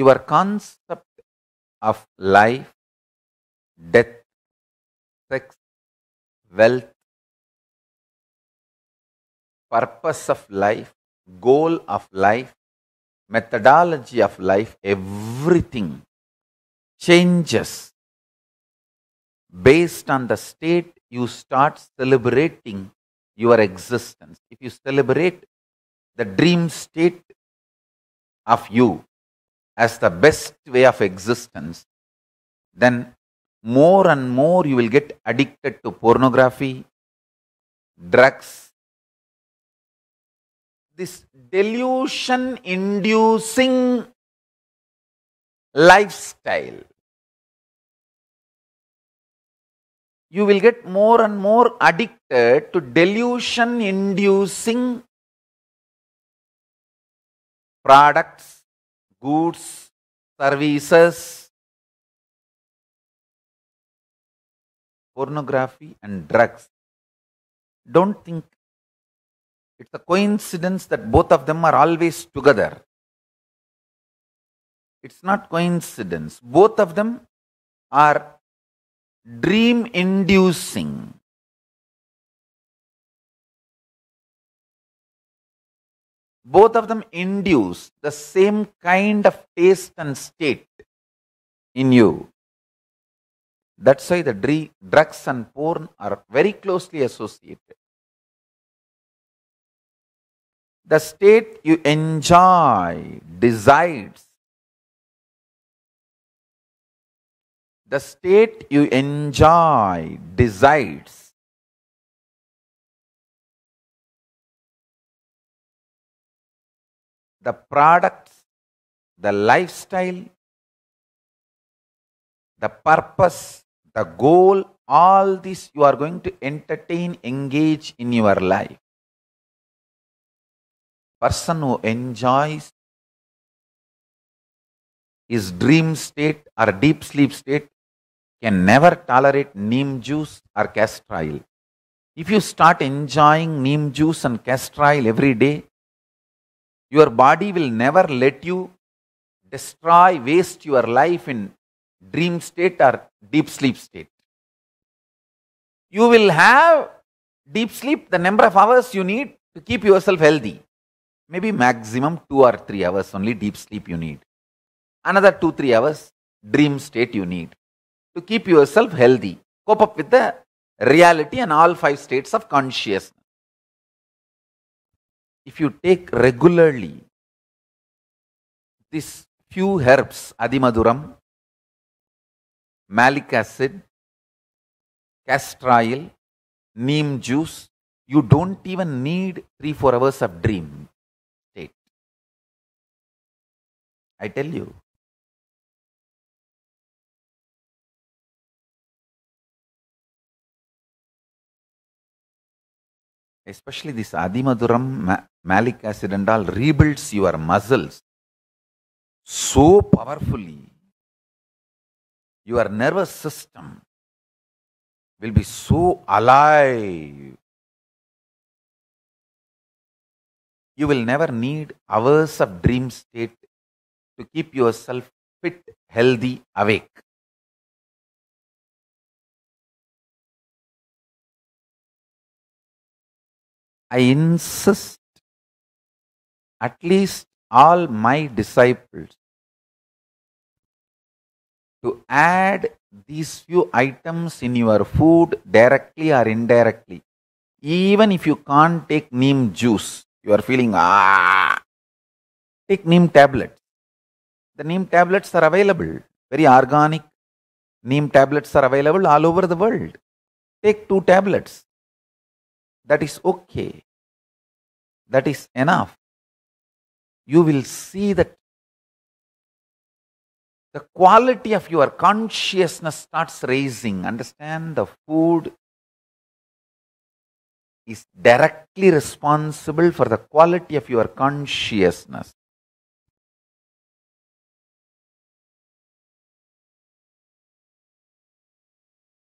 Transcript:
your concept of life, death, sex, wealth, purpose of life, goal of life, methodology of life, everything changes based on the state you start celebrating your existence. If you celebrate the dream state of you, as the best way of existence, then more and more you will get addicted to pornography, drugs. This delusion inducing lifestyle. You will get more and more addicted to delusion inducing products, goods, services, pornography, and drugs. Don't think it's a coincidence that both of them are always together. It's not coincidence. Both of them are dream inducing. both of them induce the same kind of taste and state in you. That's why the dr- drugs and porn are very closely associated. The state you enjoy decides. The state you enjoy decides the products, the lifestyle, the purpose, the goal, all this you are going to entertain, engage in your life. Person who enjoys his dream state or deep sleep state can never tolerate neem juice or castor oil. If you start enjoying neem juice and castor oil every day, your body will never let you destroy, waste your life in dream state or deep sleep state. You will have deep sleep the number of hours you need to keep yourself healthy. Maybe maximum 2 or 3 hours only deep sleep you need. Another 2 3 hours dream state you need to keep yourself healthy. Cope up with the reality and all five states of consciousness if you take regularly this few herbs, Adimaduram, malic acid, castor oil, neem juice, you don't even need 3 4 hours of dream state. I tell you, especially this Adi Madhuram malic acid all rebuilds your muscles so powerfully, your nervous system will be so alive. You will never need hours of dream state to keep yourself fit, healthy, awake. I insist at least all my disciples to add these few items in your food directly or indirectly. Even if you can't take neem juice, you are feeling ah, take neem tablets. The neem tablets are available, very organic. Neem tablets are available all over the world. Take two tablets that is okay. That is enough. You will see that the quality of your consciousness starts raising. Understand the food is directly responsible for the quality of your consciousness.